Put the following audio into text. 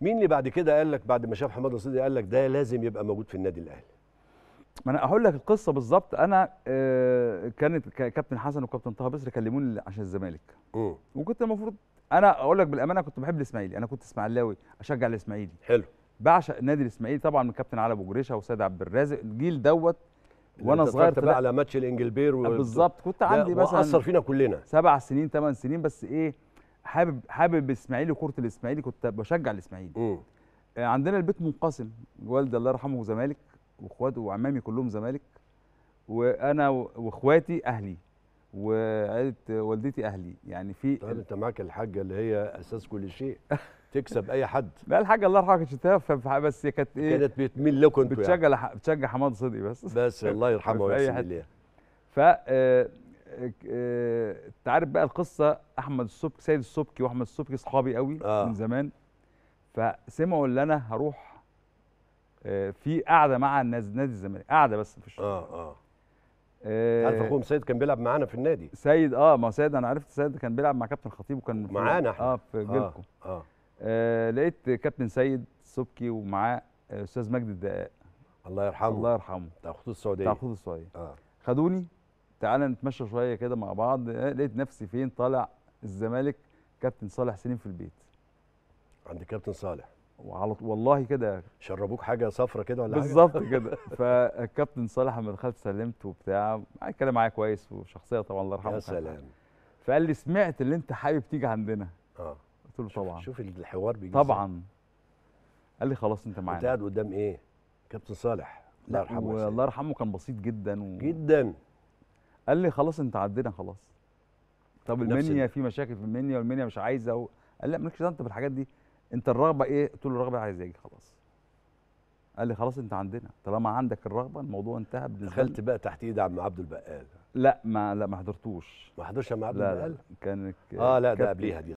مين اللي بعد كده قال لك بعد ما شاف حماده نصيدي قال لك ده لازم يبقى موجود في النادي الاهلي ما انا هقول لك القصه بالظبط انا آه، كانت كابتن حسن وكابتن طه بسر كلموني عشان الزمالك وكنت المفروض انا اقول لك بالامانه كنت بحب الاسماعيلي انا كنت اسماعيلاوي اشجع الاسماعيلي حلو بعشق نادي الاسماعيلي طبعا من كابتن علي ابو جريشه وسيد عبد الرازق الجيل دوت وانا صغير كنت بقى على ماتش الانجلبير و... بالظبط كنت عندي مثلا اثر فينا كلنا سبع سنين ثمان سنين بس ايه حابب حابب الاسماعيلي كره الاسماعيلي كنت بشجع الاسماعيلي آه، عندنا البيت منقسم والدي الله يرحمه زمالك واخواته وعمامي كلهم زمالك وانا واخواتي اهلي وعائله والدتي اهلي يعني في طيب انت معاك الحاجه اللي هي اساس كل شيء تكسب اي حد لا الحاجه الله يرحمها كانت تافهه بس هي كانت ايه كانت بتميل لكم انتوا يعني. بتشجع يعني. لح... بتشجع حماد صدقي بس بس الله يرحمه ويحسن اليه ف آه، آه، انت عارف بقى القصه احمد السبكي سيد السبكي واحمد السبكي اصحابي قوي آه. من زمان فسمعوا ان انا هروح آه، في قاعده مع نادي الزمالك قاعده بس في الشغل آه،, اه اه عارف اخوهم سيد كان بيلعب معانا في النادي سيد اه ما سيد انا عرفت سيد كان بيلعب مع كابتن خطيب وكان معانا احنا اه في آه، جيلكم آه. آه. آه لقيت كابتن سيد سبكي ومعاه استاذ مجدي الدقاق الله يرحمه الله يرحمه بتاع السعوديه بتاع السعوديه اه خدوني تعالى نتمشى شويه كده مع بعض أه، لقيت نفسي فين طالع الزمالك كابتن صالح سليم في البيت عند كابتن صالح وعلى والله كده يعني. شربوك حاجه صفرة كده ولا بالظبط كده فالكابتن صالح لما دخلت سلمت وبتاع اتكلم معايا كويس وشخصيه طبعا الله يرحمه يا سلام فقال لي سمعت اللي انت حابب تيجي عندنا اه قلت له طبعا شوف الحوار بيجي طبعا قال لي خلاص انت معانا قاعد قدام ايه كابتن صالح الله يرحمه الله يرحمه كان بسيط جدا و... جدا قال لي خلاص انت عدينا خلاص طب المنيا في مشاكل في المنيا والمنيا مش عايزه و... قال لا مالكش انت بالحاجات دي انت الرغبه ايه قلت له الرغبه عايز اجي خلاص قال لي خلاص انت عندنا طالما عندك الرغبه الموضوع انتهى بالنسبه دخلت بقى تحت ايد عم عبد البقال لا ما لا ما حضرتوش ما حضرش عم عبد البقال كان اه لا ده قبليها دي